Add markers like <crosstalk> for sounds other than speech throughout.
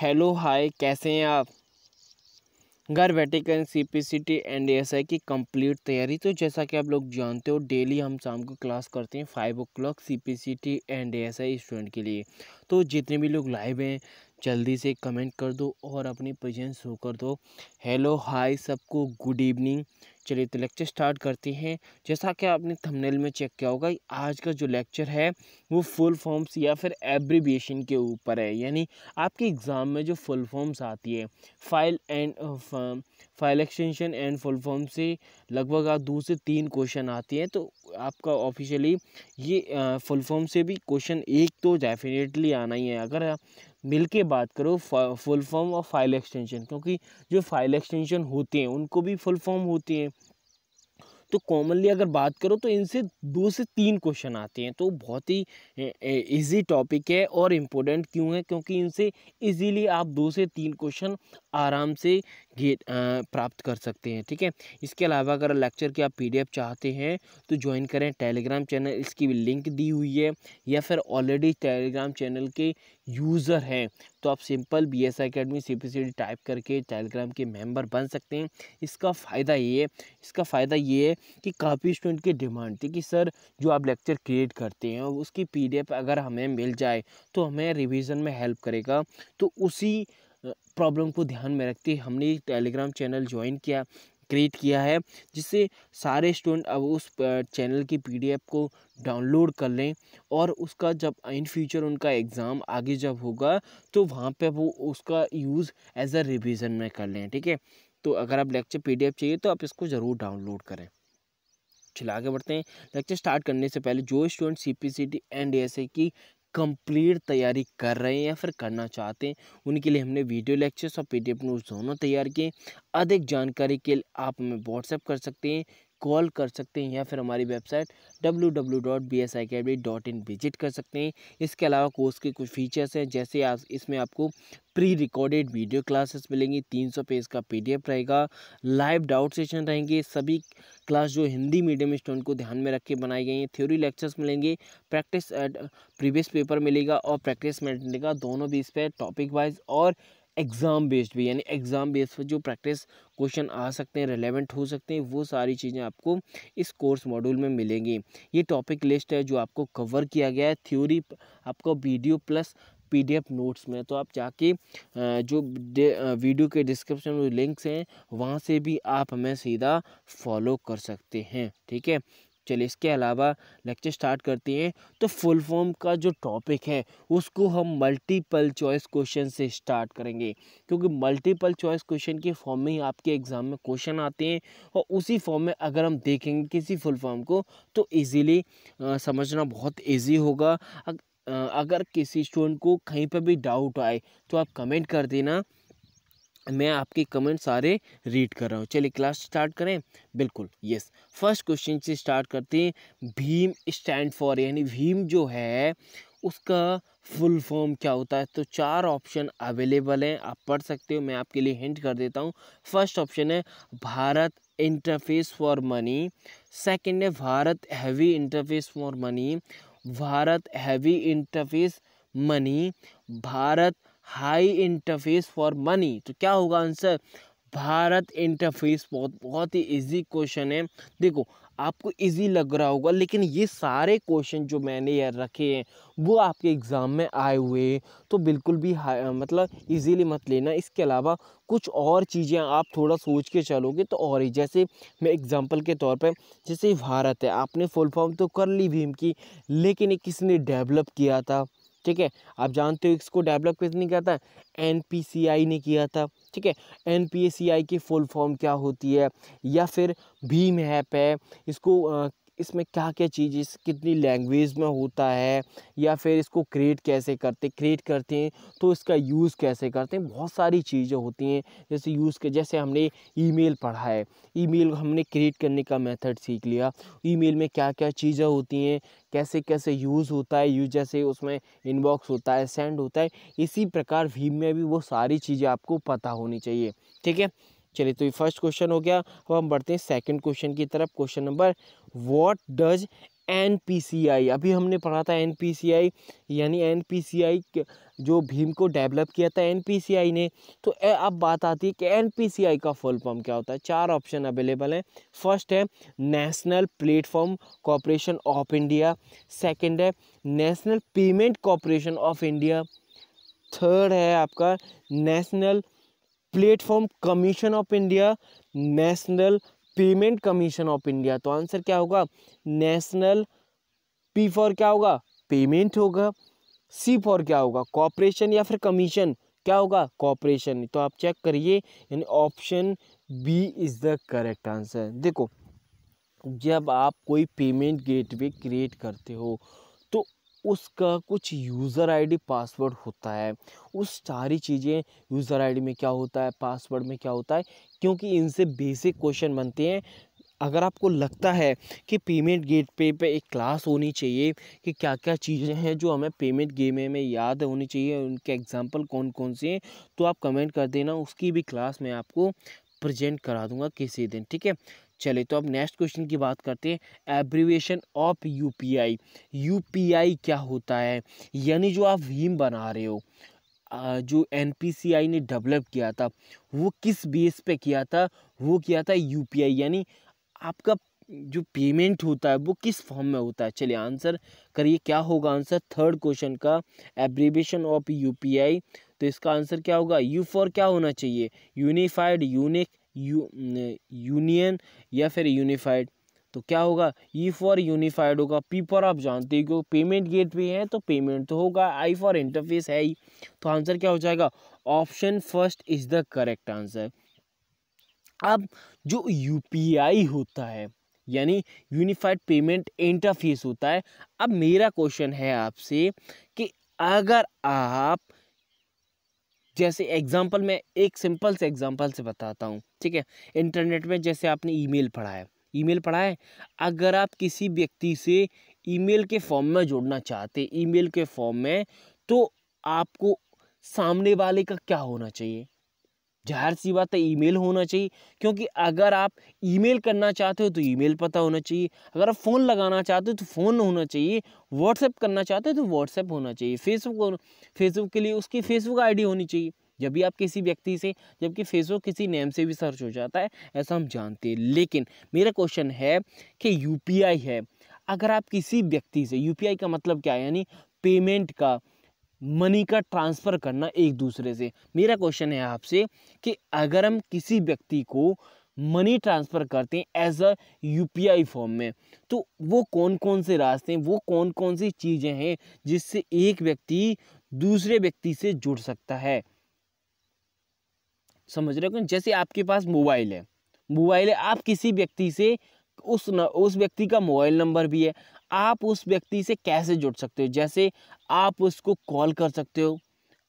hello hi कैसे हैं आप घर बैठे करें C P C T N D S I की कंप्लीट तैयारी तो जैसा कि आप लोग जानते हो डेली हम शाम को क्लास करते हैं five o'clock C P C T N D S I student के लिए तो जितने भी लोग लाइव हैं जल्दी से कमेंट कर दो और अपनी प्रेजेंस शो कर दो हेलो हाय सबको गुड इवनिंग चलिए तो लेक्चर स्टार्ट करते हैं जैसा कि आपने थंबनेल में चेक किया होगा आज का जो लेक्चर है वो फुल फॉर्म्स या फिर एब्रीविएशन के ऊपर है यानी आपके एग्ज़ाम में जो फुल फॉर्म्स आती है file and file extension and full form से लगभग आप दो से तीन क्वेश्चन आते हैं तो आपका ऑफिशियली ये फुल uh, फॉर्म से भी क्वेश्चन एक तो डेफिनेटली आना ही है अगर मिल के बात करो फुल फॉर्म और फाइल एक्सटेंशन क्योंकि जो फाइल एक्सटेंशन होते हैं उनको भी फुल फॉर्म होते हैं तो कॉमनली अगर बात करो तो इनसे दो से तीन क्वेश्चन आते हैं तो बहुत ही इजी टॉपिक है और इम्पोर्टेंट क्यों है क्योंकि इनसे इजीली आप दो से तीन क्वेश्चन आराम से ये प्राप्त कर सकते हैं ठीक है इसके अलावा अगर लेक्चर की आप पीडीएफ चाहते हैं तो ज्वाइन करें टेलीग्राम चैनल इसकी भी लिंक दी हुई है या फिर ऑलरेडी टेलीग्राम चैनल के यूज़र हैं तो आप simple B S academy C P C D type करके टेलीग्राम के मेंबर बन सकते हैं इसका फ़ायदा ये है इसका फ़ायदा ये है कि काफ़ी स्टूडेंट की डिमांड थी कि सर जो आप लेक्चर क्रिएट करते हैं उसकी पी अगर हमें मिल जाए तो हमें रिविज़न में हेल्प करेगा तो उसी प्रॉब्लम को ध्यान में रखते हमने एक टेलीग्राम चैनल ज्वाइन किया क्रिएट किया है जिससे सारे स्टूडेंट अब उस चैनल की पीडीएफ को डाउनलोड कर लें और उसका जब इन फ्यूचर उनका एग्ज़ाम आगे जब होगा तो वहाँ पे वो उसका यूज़ एज अ रिवीजन में कर लें ठीक है तो अगर आप लेक्चर पीडीएफ चाहिए तो आप इसको ज़रूर डाउनलोड करें चलो आगे बढ़ते हैं लेक्चर स्टार्ट करने से पहले जो student C P C T and A S की कंप्लीट तैयारी कर रहे हैं या फिर करना चाहते हैं उनके लिए हमने वीडियो लेक्चर्स और पी डी एफ नोट्स दोनों तैयार किए अधिक जानकारी के लिए आप हमें व्हाट्सएप कर सकते हैं कॉल कर सकते हैं या फिर हमारी वेबसाइट इन विजिट कर सकते हैं इसके अलावा कोर्स के कुछ फीचर्स हैं जैसे आप इसमें आपको प्री रिकॉर्डेड वीडियो क्लासेस मिलेंगी 300 पेज का पीडीएफ रहेगा लाइव डाउट सेशन रहेंगे सभी क्लास जो हिंदी मीडियम स्टूडेंट को ध्यान में रख के बनाई गई हैं थ्योरी लेक्चर्स मिलेंगे प्रैक्टिस प्रीवियस पेपर मिलेगा और प्रैक्टिस मिलेगा दोनों भी इस पर टॉपिक वाइज और एग्ज़ाम बेस्ड भी यानी एग्ज़ाम बेस्ड पर जो प्रैक्टिस क्वेश्चन आ सकते हैं रेलेवेंट हो सकते हैं वो सारी चीज़ें आपको इस कोर्स मॉड्यूल में मिलेंगी ये टॉपिक लिस्ट है जो आपको कवर किया गया है थ्योरी आपको वीडियो प्लस पीडीएफ नोट्स में तो आप जाके जो वीडियो के डिस्क्रिप्शन में लिंक्स हैं वहाँ से भी आप हमें सीधा फॉलो कर सकते हैं ठीक है चलिए इसके अलावा लेक्चर स्टार्ट करते हैं तो फुल फॉर्म का जो टॉपिक है उसको हम मल्टीपल चॉइस क्वेश्चन से स्टार्ट करेंगे क्योंकि मल्टीपल चॉइस क्वेश्चन के फॉर्म में ही आपके एग्ज़ाम में क्वेश्चन आते हैं और उसी फॉर्म में अगर हम देखेंगे किसी फुल फॉर्म को तो ईजिली समझना बहुत ईजी होगा अगर किसी स्टूडेंट को कहीं पर भी डाउट आए तो आप कमेंट कर देना मैं आपके कमेंट सारे रीड कर रहा हूँ चलिए क्लास स्टार्ट करें बिल्कुल यस फर्स्ट क्वेश्चन से स्टार्ट करते हैं भीम स्टैंड फॉर यानी भीम जो है उसका फुल फॉर्म क्या होता है तो चार ऑप्शन अवेलेबल हैं आप पढ़ सकते हो मैं आपके लिए हिंट कर देता हूँ फर्स्ट ऑप्शन है Bharat interface for money second है Bharat heavy interface for money Bharat heavy interface money Bharat high interface for money तो क्या होगा आंसर भारत इंटरफेस बहुत बहुत ही इजी क्वेश्चन है देखो आपको इजी लग रहा होगा लेकिन ये सारे क्वेश्चन जो मैंने यार रखे हैं वो आपके एग्ज़ाम में आए हुए हैं तो बिल्कुल भी मतलब इजीली मत लेना इसके अलावा कुछ और चीज़ें आप थोड़ा सोच के चलोगे तो और ही जैसे मैं एग्ज़ाम्पल के तौर पर जैसे भारत है आपने फुल फॉर्म तो कर ली भीम की लेकिन ये किसने डेवलप किया था ठीक है आप जानते हो इसको डेवलप किसने किया था एन ने किया था ठीक है एन की फुल फॉर्म क्या होती है या फिर भीम ऐप है इसको इसमें क्या क्या चीज़ें कितनी लैंग्वेज में होता है या फिर इसको क्रिएट कैसे करते क्रिएट करते हैं तो इसका यूज़ कैसे करते हैं बहुत सारी चीज़ें होती हैं जैसे यूज़ के जैसे हमने ईमेल पढ़ा है ईमेल हमने क्रिएट करने का मेथड सीख लिया ईमेल में क्या क्या चीज़ें होती हैं कैसे कैसे यूज़ होता है यूज जैसे उसमें इनबॉक्स होता है सेंड होता है इसी प्रकार भीम में भी वो सारी चीज़ें आपको पता होनी चाहिए ठीक है चलिए तो ये फर्स्ट क्वेश्चन हो गया अब हम बढ़ते हैं सेकंड क्वेश्चन की तरफ question number what does an अभी हमने पढ़ा था एन यानी एन जो भीम को डेवलप किया था एन ने तो अब बात आती है कि एन का फुल फॉर्म क्या होता है चार ऑप्शन अवेलेबल हैं फर्स्ट है national platform corporation of India second है national payment corporation of India third है आपका national platform commission of India national payment commission of India तो आंसर क्या होगा नेशनल पी फॉर क्या होगा पेमेंट होगा सी फॉर क्या होगा कॉपरेशन या फिर कमीशन क्या होगा कॉपरेशन तो आप चेक करिए यानी option B is the correct answer देखो जब आप कोई पेमेंट गेटवे क्रिएट करते हो उसका कुछ यूज़र आईडी पासवर्ड होता है उस सारी चीज़ें यूज़र आईडी में क्या होता है पासवर्ड में क्या होता है क्योंकि इनसे बेसिक क्वेश्चन बनते हैं अगर आपको लगता है कि पेमेंट गेट पे पे एक क्लास होनी चाहिए कि क्या क्या चीज़ें हैं जो हमें पेमेंट गेम में याद होनी चाहिए उनके एग्जांपल कौन कौन से हैं तो आप कमेंट कर देना उसकी भी क्लास मैं आपको प्रेजेंट करा दूंगा किसी दिन ठीक है चले तो अब नेक्स्ट क्वेश्चन की बात करते हैं एब्रीवेशन ऑफ यूपीआई यूपीआई क्या होता है यानी जो आप भीम बना रहे हो जो एन ने डेवलप किया था वो किस बेस पे किया था वो किया था यूपीआई यानी आपका जो पेमेंट होता है वो किस फॉर्म में होता है चलिए आंसर करिए क्या होगा आंसर थर्ड क्वेश्चन का एब्रीवेशन ऑफ यूपीआई तो इसका आंसर क्या होगा यू फॉर क्या होना चाहिए यूनिफाइड यूनिक यू यूनियन या फिर यूनिफाइड तो क्या होगा ई फॉर यूनिफाइड होगा पी फॉर आप जानते हो क्योंकि पेमेंट गेट पे है तो पेमेंट तो होगा आई फॉर इंटरफेस है ही तो आंसर क्या हो जाएगा option first is the correct answer अब जो यू होता है यानी यूनिफाइड पेमेंट इंटरफेस होता है अब मेरा क्वेश्चन है आपसे कि अगर आप जैसे एग्जांपल मैं एक सिंपल से एग्जांपल से बताता हूँ ठीक है इंटरनेट में जैसे आपने ईमेल पढ़ा है ईमेल पढ़ा है अगर आप किसी व्यक्ति से ईमेल के फॉर्म में जोड़ना चाहते ईमेल के फॉर्म में तो आपको सामने वाले का क्या होना चाहिए जाहिर सी बात है ईमेल होना चाहिए क्योंकि अगर आप ईमेल करना चाहते हो तो ईमेल पता होना चाहिए अगर आप फ़ोन लगाना चाहते हो तो फ़ोन होना चाहिए व्हाट्सएप करना चाहते हो तो व्हाट्सएप होना चाहिए फेसबुक फेसबुक के लिए उसकी फेसबुक आईडी होनी चाहिए जब भी आप किसी व्यक्ति से जबकि फेसबुक किसी नेम से भी सर्च हो जाता है ऐसा हम जानते हैं लेकिन मेरा क्वेश्चन है कि आई है अगर आप किसी व्यक्ति से आई का मतलब क्या है यानी पेमेंट का मनी का ट्रांसफ़र करना एक दूसरे से मेरा क्वेश्चन है आपसे कि अगर हम किसी व्यक्ति को मनी ट्रांसफ़र करते हैं एज अ यू फॉर्म में तो वो कौन कौन से रास्ते हैं वो कौन कौन सी चीज़ें हैं जिससे एक व्यक्ति दूसरे व्यक्ति से जुड़ सकता है समझ रहे हो जैसे आपके पास मोबाइल है मोबाइल है आप किसी व्यक्ति से उस न, उस व्यक्ति का मोबाइल नंबर भी है आप उस व्यक्ति से कैसे जुड़ सकते हो जैसे आप उसको कॉल कर सकते हो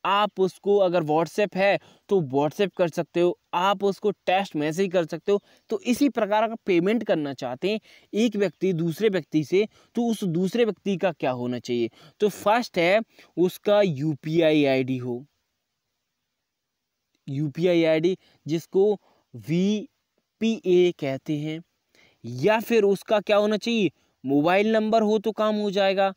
आप उसको अगर व्हाट्सएप है तो व्हाट्सएप कर सकते हो आप उसको टेक्स्ट मैसेज कर सकते हो तो इसी प्रकार अगर पेमेंट करना चाहते हैं एक व्यक्ति दूसरे व्यक्ति से तो उस दूसरे व्यक्ति का क्या होना चाहिए तो फर्स्ट है उसका U P I I D हो U P I I D जिसको वी पी ए कहते हैं या फिर उसका क्या होना चाहिए मोबाइल नंबर हो तो काम हो जाएगा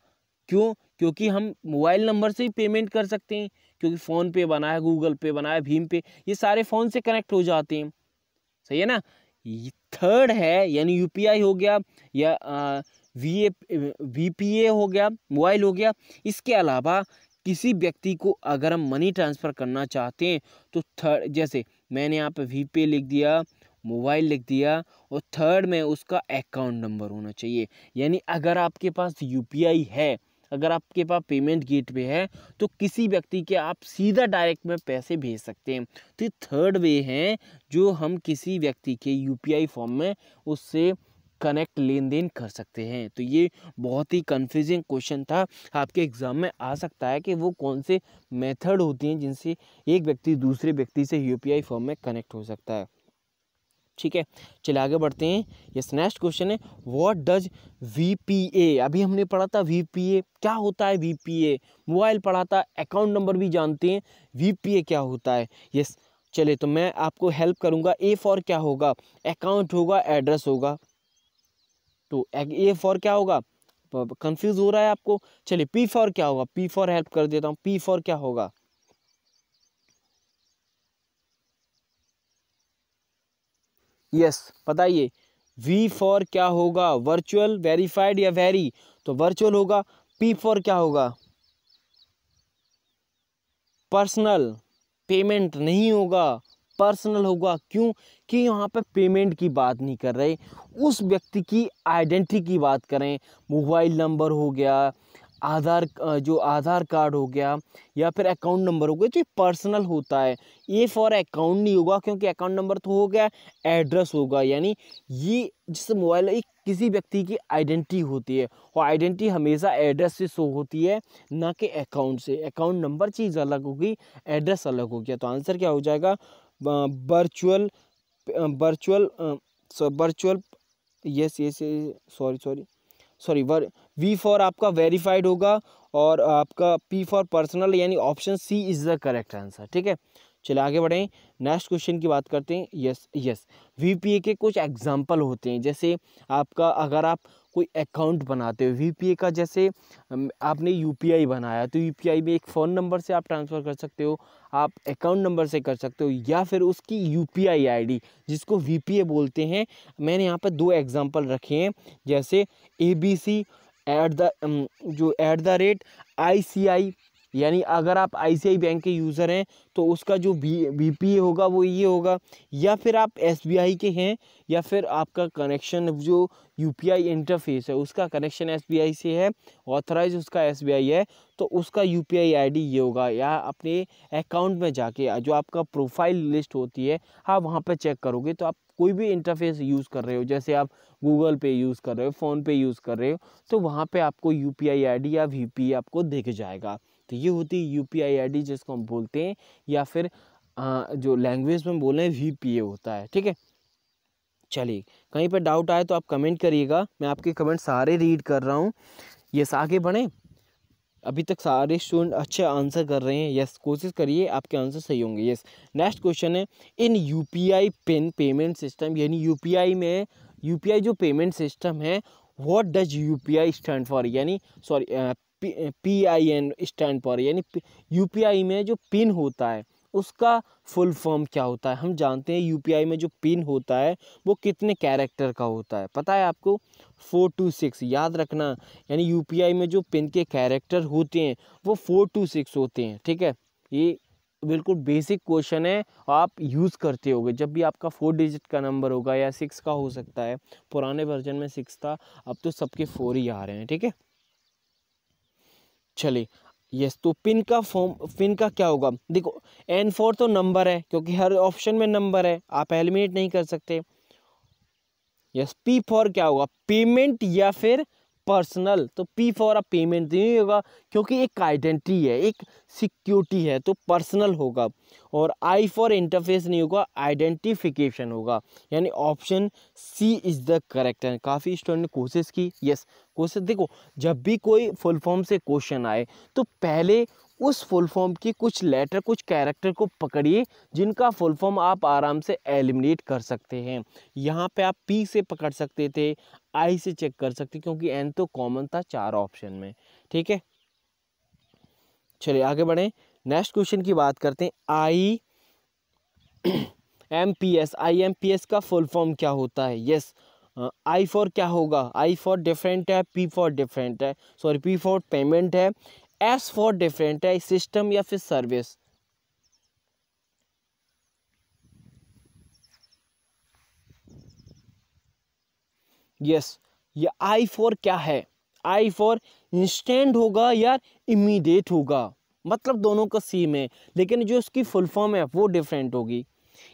क्यों क्योंकि हम मोबाइल नंबर से ही पेमेंट कर सकते हैं क्योंकि फ़ोन पे बना है गूगल पे बना है भीम पे ये सारे फ़ोन से कनेक्ट हो जाते हैं सही है ना थर्ड है यानी यूपीआई हो गया या V A V P A हो गया मोबाइल हो गया इसके अलावा किसी व्यक्ति को अगर हम मनी ट्रांसफ़र करना चाहते हैं तो थर्ड जैसे मैंने यहाँ पे वी पे लिख दिया मोबाइल लिख दिया और थर्ड में उसका अकाउंट नंबर होना चाहिए यानी अगर आपके पास यू है अगर आपके पास पेमेंट गेट पे है तो किसी व्यक्ति के आप सीधा डायरेक्ट में पैसे भेज सकते हैं तो ये थर्ड वे हैं जो हम किसी व्यक्ति के यूपीआई फॉर्म में उससे कनेक्ट लेन देन कर सकते हैं तो ये बहुत ही कंफ्यूजिंग क्वेश्चन था आपके एग्ज़ाम में आ सकता है कि वो कौन से मेथड होते हैं जिनसे एक व्यक्ति दूसरे व्यक्ति से यू फॉर्म में कनेक्ट हो सकता है ठीक है चलिए आगे बढ़ते हैं ये नेक्स्ट क्वेश्चन है what does V P A अभी हमने पढ़ा था वी पी ए क्या होता है वी पी ए मोबाइल पढ़ा था अकाउंट नंबर भी जानते हैं वी पी ए क्या होता है यस चले तो मैं आपको हेल्प करूंगा ए फॉर क्या होगा अकाउंट होगा एड्रेस होगा तो ए फॉर क्या होगा कंफ्यूज हो रहा है आपको चलिए पी फॉर क्या होगा पी फॉर हेल्प कर देता हूँ पी फॉर क्या होगा यस बताइए वी फॉर क्या होगा वर्चुअल वेरीफाइड या वेरी तो वर्चुअल होगा पी फॉर क्या होगा पर्सनल पेमेंट नहीं होगा पर्सनल होगा क्यों कि यहाँ पर पे पेमेंट की बात नहीं कर रहे उस व्यक्ति की आइडेंटिटी की बात करें मोबाइल नंबर हो गया आधार जो आधार कार्ड हो गया या फिर अकाउंट नंबर हो गया जो पर्सनल होता है ये फॉर अकाउंट नहीं होगा क्योंकि अकाउंट नंबर तो हो गया एड्रेस होगा यानी ये जिस मोबाइल एक किसी व्यक्ति की आइडेंटिटी होती है और आइडेंटिटी हमेशा एड्रेस से शो होती है ना कि अकाउंट से अकाउंट नंबर चीज़ अलग होगी एड्रेस अलग हो गया तो आंसर क्या हो जाएगा virtual virtual virtual yes yes sorry sorry sorry वर वी फॉर आपका वेरीफाइड होगा और आपका पी फॉर पर्सनल यानी option C is the correct answer ठीक है चले आगे बढ़ें नेक्स्ट क्वेश्चन की बात करते हैं यस यस वीपीए के कुछ एग्जाम्पल होते हैं जैसे आपका अगर आप कोई अकाउंट बनाते हो वीपीए का जैसे आपने यूपीआई बनाया तो यूपीआई में एक फ़ोन नंबर से आप ट्रांसफ़र कर सकते हो आप अकाउंट नंबर से कर सकते हो या फिर उसकी यूपीआई आईडी जिसको वीपीए बोलते हैं मैंने यहाँ पर दो एग्ज़ाम्पल रखे हैं जैसे A B C at the जो at the rate I C I यानी अगर आप आई बैंक के यूज़र हैं तो उसका जो बी पी होगा वो ये होगा या फिर आप एस के हैं या फिर आपका कनेक्शन जो यू इंटरफेस है उसका कनेक्शन एस से है ऑथराइज उसका एस है तो उसका यू पी आई ये होगा या अपने अकाउंट में जाके जो आपका प्रोफाइल लिस्ट होती है आप वहाँ पर चेक करोगे तो आप कोई भी इंटरफेस यूज़ कर रहे हो जैसे आप गूगल पे यूज़ कर रहे हो फ़ोन पे यूज़ कर रहे हो तो वहाँ पे आपको यू पी या वी आपको दिख जाएगा तो ये होती है U P I I D जिसको हम बोलते हैं या फिर आ, जो लैंग्वेज में बोल रहे हैं वी पी ए होता है ठीक है चलिए कहीं पर डाउट आए तो आप कमेंट करिएगा मैं आपके कमेंट सारे रीड कर रहा हूँ ये आगे बढ़ें अभी तक सारे स्टूडेंट अच्छे आंसर कर रहे हैं यस कोशिश करिए आपके आंसर सही होंगे यस नेक्स्ट क्वेश्चन है in UPI PIN payment system यानी यूपीआई में यूपीआई जो पेमेंट सिस्टम है what does UPI stand for यानी sorry P I N stand पर यानी यू पी आई में जो पिन होता है उसका फुल फॉर्म क्या होता है हम जानते हैं यू पी आई में जो पिन होता है वो कितने कैरेक्टर का होता है पता है आपको फोर टू सिक्स याद रखना यानी यू पी आई में जो पिन के कैरेक्टर होते हैं वो फोर टू सिक्स होते हैं ठीक है ये बिल्कुल बेसिक क्वेश्चन है आप यूज़ करते होगे जब भी आपका फोर डिजिट का नंबर होगा या सिक्स का हो सकता है पुराने वर्जन में सिक्स था अब तो सबके फोर ही आ रहे हैं ठीक है चलिए यस तो पिन का फॉर्म पिन का क्या होगा देखो एन फोर तो नंबर है क्योंकि हर ऑप्शन में नंबर है आप एलिमिनेट नहीं कर सकते यस पी फोर क्या होगा पेमेंट या फिर पर्सनल तो पी फॉर अ पेमेंट नहीं होगा क्योंकि एक आइडेंटिटी है एक सिक्योरिटी है तो पर्सनल होगा और आई फॉर इंटरफेस नहीं होगा आइडेंटिफिकेशन होगा यानी option C is the correct है काफ़ी स्टूडेंट ने कोशिश की यस कोशिश देखो जब भी कोई फुल फॉर्म से क्वेश्चन आए तो पहले उस फुल फॉर्म की कुछ लेटर कुछ कैरेक्टर को पकड़िए जिनका फुल फॉर्म आप आराम से एलिमिनेट कर सकते हैं यहाँ पे आप पी से पकड़ सकते थे आई से चेक कर सकते क्योंकि एन तो कॉमन था चार ऑप्शन में ठीक है चलिए आगे बढ़े नेक्स्ट क्वेश्चन की बात करते हैं I M P S I M P S का फुल फॉर्म क्या होता है यस आई फॉर क्या होगा आई फॉर डिफरेंट है पी फॉर डिफरेंट है सॉरी पी फॉर पेमेंट है एस फॉर डिफरेंट है सिस्टम या फिर सर्विस यस ये आई फॉर क्या है आई फॉर इंस्टेंट होगा या इमीडिएट होगा मतलब दोनों का सेम है लेकिन जो उसकी फुल फॉर्म है वो डिफरेंट होगी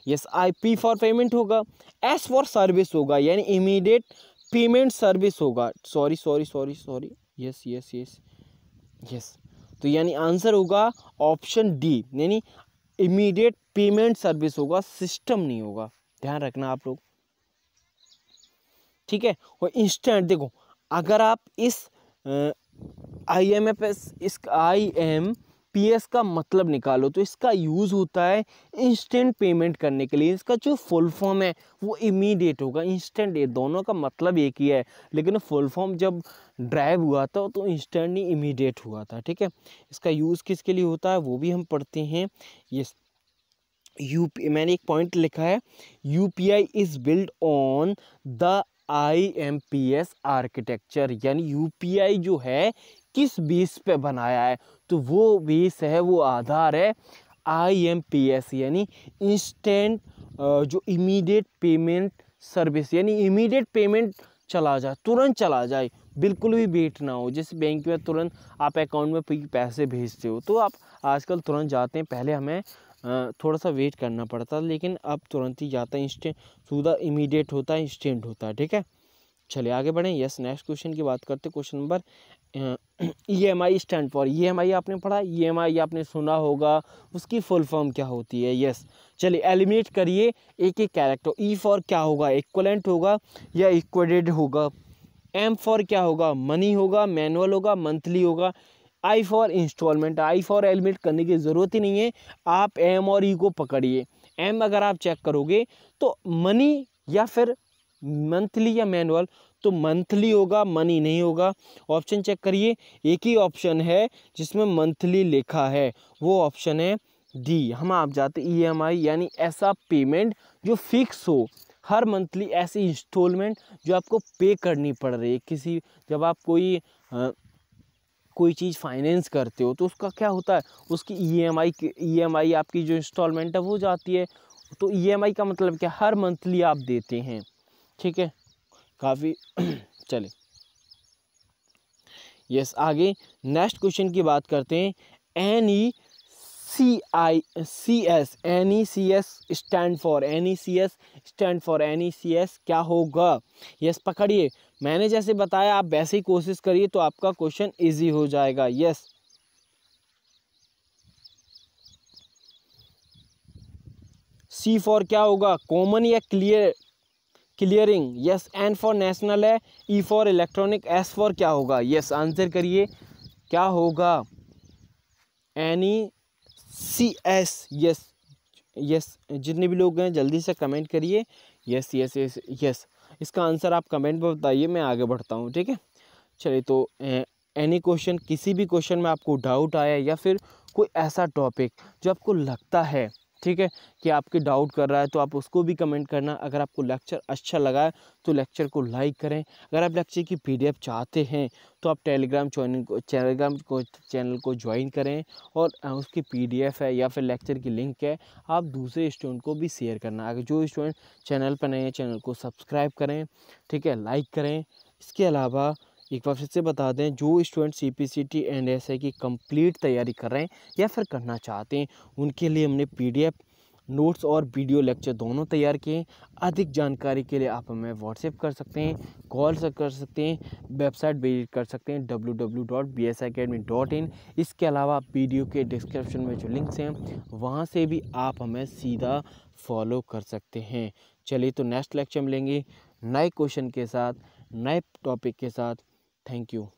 yes I P for payment होगा एस फॉर सर्विस होगा यानी इमीडिएट पेमेंट सर्विस होगा sorry sorry sorry sorry yes yes yes yes तो यानी आंसर होगा ऑप्शन डी यानी इमीडिएट पेमेंट सर्विस होगा सिस्टम नहीं होगा ध्यान रखना आप लोग ठीक है और इंस्टेंट देखो अगर आप इस आई एम एफ एस इस आई एम पीएस का मतलब निकालो तो इसका यूज़ होता है इंस्टेंट पेमेंट करने के लिए इसका जो फुल फॉर्म है वो इमीडिएट होगा इंस्टेंट ये दोनों का मतलब एक ही है लेकिन फुल फॉर्म जब ड्राइव हुआ था तो इंस्टेंटली इमीडिएट हुआ था ठीक है इसका यूज़ किसके लिए होता है वो भी हम पढ़ते हैं ये यू मैंने एक पॉइंट लिखा है U P I is build on the I M P S architecture यानी यू पी आई जो है किस बेस पे बनाया है तो वो बेस है वो आधार है आई एम पी एस यानी इंस्टेंट जो इमीडिएट पेमेंट सर्विस यानी इमीडिएट पेमेंट चला जाए तुरंत चला जाए बिल्कुल भी वेट ना हो जैसे बैंक में तुरंत आप अकाउंट में पैसे भेजते हो तो आप आजकल तुरंत जाते हैं पहले हमें थोड़ा सा वेट करना पड़ता लेकिन अब तुरंत ही जाता है इंस्टेंट सुविधा इमीडिएट होता है इंस्टेंट होता है ठीक है चलिए आगे बढ़ें यस नेक्स्ट क्वेश्चन की बात करते question number E M I stand for E M I आपने पढ़ा ई एम आई आपने सुना होगा उसकी फुल फॉर्म क्या होती है यस चलिए एलिमिनेट करिए एक एक कैरेक्टर ई फॉर क्या होगा इक्वलेंट होगा या इक्वेडेड होगा एम फॉर क्या होगा मनी होगा मैनुअल होगा मंथली होगा I for instalment I for eliminate करने की ज़रूरत ही नहीं है आप एम और ई e को पकड़िए एम अगर आप चेक करोगे तो मनी या फिर मंथली या मैनुअल तो मंथली होगा मनी नहीं होगा ऑप्शन चेक करिए एक ही ऑप्शन है जिसमें मंथली लिखा है वो ऑप्शन है डी हम आप जाते ईएमआई e यानी ऐसा पेमेंट जो फिक्स हो हर मंथली ऐसी इंस्टॉलमेंट जो आपको पे करनी पड़ रही है किसी जब आप कोई आ, कोई चीज़ फाइनेंस करते हो तो उसका क्या होता है उसकी ईएमआई e ईएमआई e आपकी जो इंस्टॉलमेंट है वो जाती है तो ईएमआई का मतलब क्या हर मंथली आप देते हैं ठीक है काफ़ी <clears throat> चले यस आगे नेक्स्ट क्वेश्चन की बात करते हैं N E C I C S N E C S stand for N E C S stand for N E C S क्या होगा यस पकड़िए मैंने जैसे बताया आप वैसे ही कोशिश करिए तो आपका क्वेश्चन इजी हो जाएगा यस सी फॉर क्या होगा कॉमन या clear clearing yes N for national है E for electronic S for क्या होगा यस आंसर करिए क्या होगा N E C S yes yes जितने भी लोग हैं जल्दी से कमेंट करिए यस यस यस यस इसका आंसर आप कमेंट में बताइए मैं आगे बढ़ता हूँ ठीक है चलिए तो एनी क्वेश्चन किसी भी क्वेश्चन में आपको डाउट आया या फिर कोई ऐसा टॉपिक जो आपको लगता है ठीक है कि आपके डाउट कर रहा है तो आप उसको भी कमेंट करना अगर आपको लेक्चर अच्छा लगा है तो लेक्चर को लाइक करें अगर आप लेक्चर की पीडीएफ चाहते हैं तो आप टेलीग्राम चैनल को टेलीग्राम को चैनल को ज्वाइन करें और उसकी पीडीएफ है या फिर लेक्चर की लिंक है आप दूसरे स्टूडेंट को भी शेयर करना अगर जो स्टूडेंट चैनल पर नए हैं चैनल को सब्सक्राइब करें ठीक है लाइक करें इसके अलावा एक बार फिर से बता दें जो student C P C T and S I की कंप्लीट तैयारी कर रहे हैं या फिर करना चाहते हैं उनके लिए हमने पी डी एफ नोट्स और वीडियो लेक्चर दोनों तैयार किए हैं अधिक जानकारी के लिए आप हमें व्हाट्सएप कर सकते हैं कॉल कर सकते हैं वेबसाइट विजिट कर सकते हैं W W dot B S academy dot in इसके अलावा वीडियो के डिस्क्रिप्शन में जो लिंक्स हैं वहाँ से भी आप हमें सीधा फॉलो कर सकते हैं चलिए तो नेक्स्ट लेक्चर मिलेंगे नए क्वेश्चन के साथ नए टॉपिक के साथ thank you